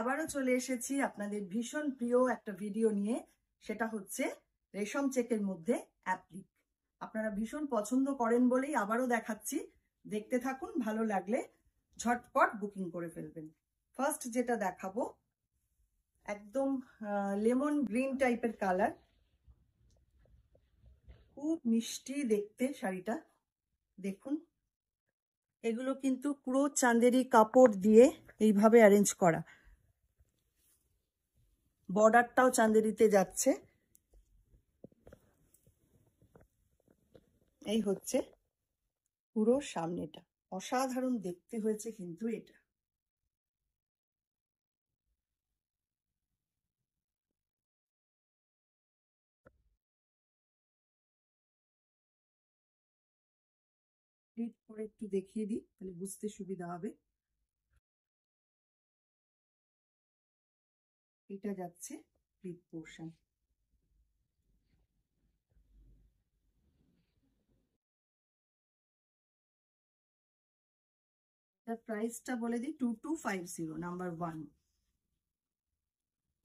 আবারও চলে এসেছি আপনাদের ভীষণ প্রিয় একটা ভিডিও নিয়ে সেটা হচ্ছে রেশম চেকের মধ্যে অ্যাপ্লিক আপনারা ভীষণ পছন্দ করেন বলেই আবারও দেখাচ্ছি দেখতে থাকুন ভালো লাগলে ঝটপট বুকিং করে ফেলবেন ফার্স্ট যেটা দেখাবো একদম লেমন গ্রিন টাইপের কালার খুব মিষ্টি দেখতে শাড়িটা দেখুন এগুলো কিন্তু পুরো চাঁদেরই কাপড় দিয়ে এইভাবে অ্যারেঞ্জ করা বর্ডারটাও চাঁদেরিতে যাচ্ছে এই হচ্ছে পুরো সামনেটা অসাধারণ দেখতে হয়েছে কিন্তু এটা একটু দেখিয়ে দিই তাহলে বুঝতে সুবিধা হবে এটা যাচ্ছে প্লিট পোর্শন এটার প্রাইসটা বলে দিই two two five zero number one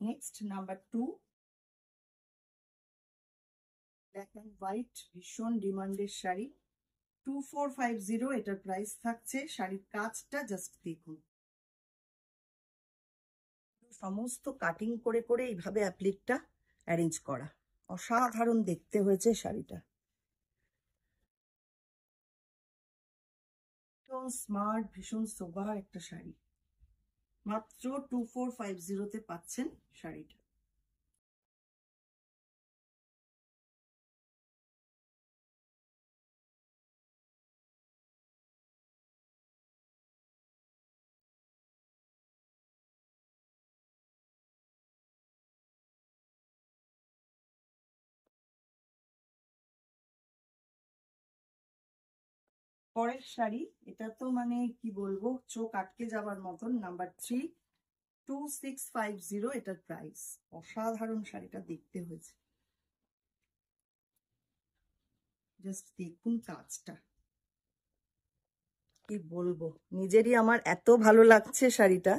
next number two black and white ভীষণ ডিমান্ডের sari two four five zero এটার প্রাইস থাকছে শাড়ির কাজটা জাস্ট দেখুন সমস্ত কাটিং করে করে এইভাবে অ্যাপ্লিকটা অ্যারেঞ্জ করা অসাধারণ দেখতে হয়েছে শাড়িটা ভীষণ স্মার্ট ভীষণ সোভা একটা শাড়ি মাত্র টু ফোর ফাইভ জিরোতে পাচ্ছেন শাড়িটা পরের শাড়ি এটা তো মানে কি বলবো চোখ আটকে যাবার মতন number three two six five zero এটার প্রাইস অসাধারণ শাড়িটা দেখতে হয়েছে জাস্ট দেখুন কাজটা কি বলবো নিজেরই আমার এত ভালো লাগছে শাড়িটা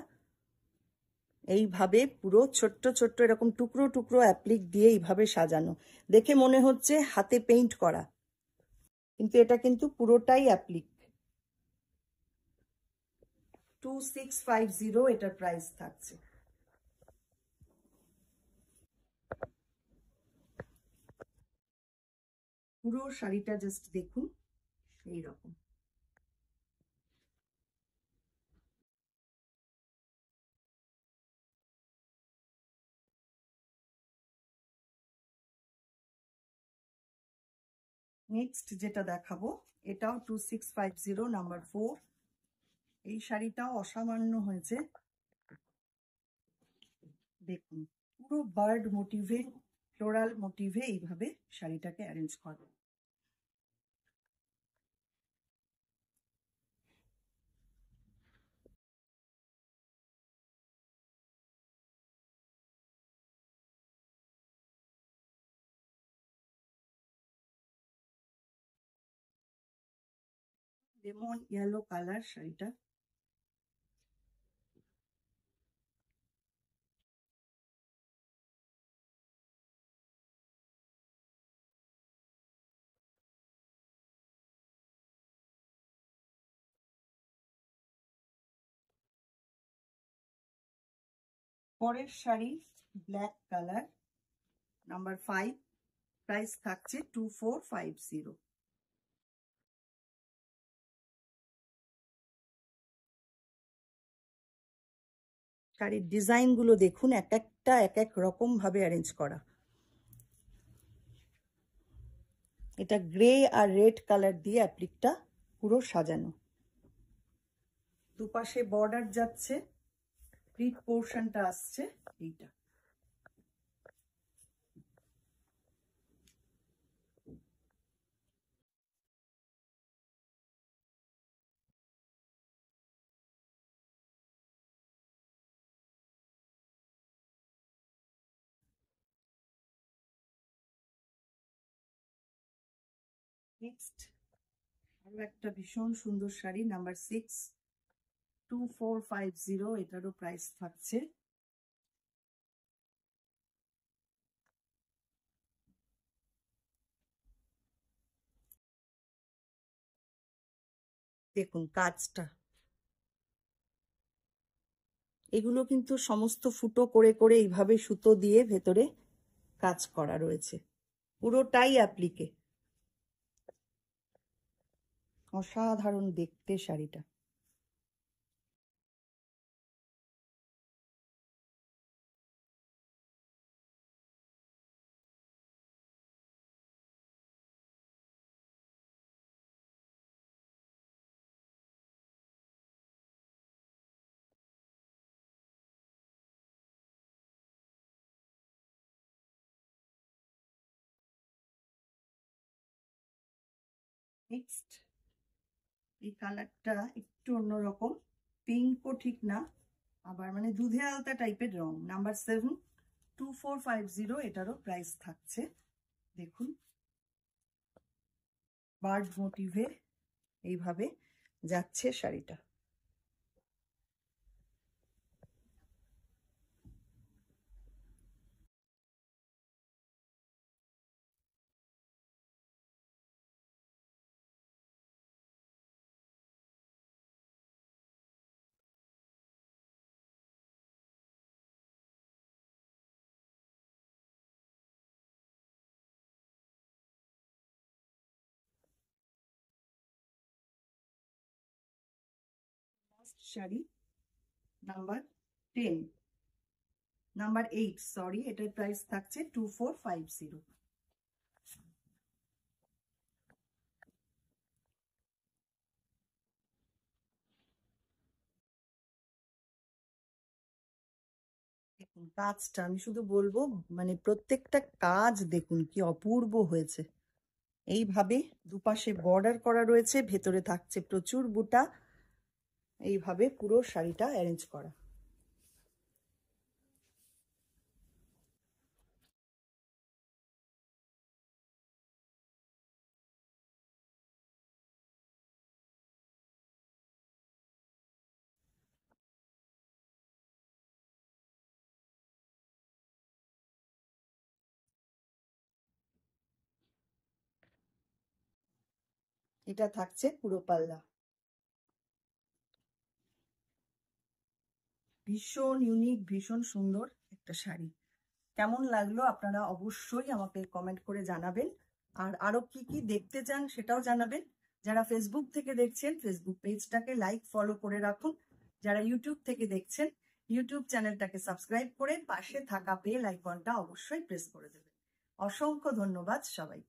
এইভাবে পুরো ছোট্ট ছোট্ট এরকম টুকরো টুকরো অ্যাপ্লিক দিয়ে এইভাবে সাজানো দেখে মনে হচ্ছে হাতে পেইন্ট করা কিন্তু এটা কিন্তু পুরোটাই applique two six five zero এটার প্রাইস থাকছে পুরো শাড়িটা জাস্ট দেখুন এইরকম নেক্সট যেটা দেখাবো এটাও two six five zero number four এই শাড়িটাও অসামান্য হয়েছে দেখুন পুরো বার্ড মোটিভে ফ্লোরাল মোটিভে এইভাবে শাড়িটাকে অ্যারেঞ্জ করা লেমন ইয়েলো কালার শাড়িটা পরের sari black colour number five price থাকছে টু ফোর ফাইভ জিরো শাড়ির ডিজাইনগুলো দেখুন এক একটা এক এক রকমভাবে অ্যারেঞ্জ করা এটা গ্রে আর রেড কালার দিয়ে অ্যাপ্লিকটা পুরো সাজানো দুপাশে বর্ডার যাচ্ছে প্রিট পোর্শনটা আসছে এইটা নেক্সট আরো একটা ভীষণ সুন্দর sari number six two four five zero এটারও প্রাইস থাকছে দেখুন কাজটা এগুলো কিন্তু সমস্ত ফুটো করে করে এইভাবে সুতো দিয়ে ভেতরে কাজ করা রয়েছে পুরোটাই অ্যাপ্লিকে অসাধারণ দেখতে শাড়িটা next এই কালারটা একটু অন্যরকম পিঙ্কও ঠিক না আবার মানে দুধে আলতা টাইপের রং number seven two four five zero এটারও প্রাইস থাকছে দেখুন বার্ড মোটিভে এইভাবে যাচ্ছে শাড়িটা next shari number 10 number 8 sorry it price থাকছে টু ফোর কাজটা আমি শুধু বলবো মানে প্রত্যেকটা কাজ দেখুন কি অপূর্ব হয়েছে এইভাবে দুপাশে বর্ডার করা রয়েছে ভেতরে থাকছে প্রচুর বুটা এইভাবে পুরো শাড়িটা অ্যারেঞ্জ করা এটা থাকছে পুরো পাল্লা ভীষণ ইউনিক ভীষণ সুন্দর একটা শাড়ি কেমন লাগলো আপনারা অবশ্যই আমাকে কমেন্ট করে জানাবেন আর আরো কি কি দেখতে চান সেটাও জানাবেন যারা ফেসবুক থেকে দেখছেন ফেসবুক পেজটাকে লাইক ফলো করে রাখুন যারা ইউটিউব থেকে দেখছেন ইউটিউব চ্যানেলটাকে সাবস্ক্রাইব করে পাশে থাকা বেল আইকনটা অবশ্যই প্রেস করে দেবেন অসংখ্য ধন্যবাদ সবাই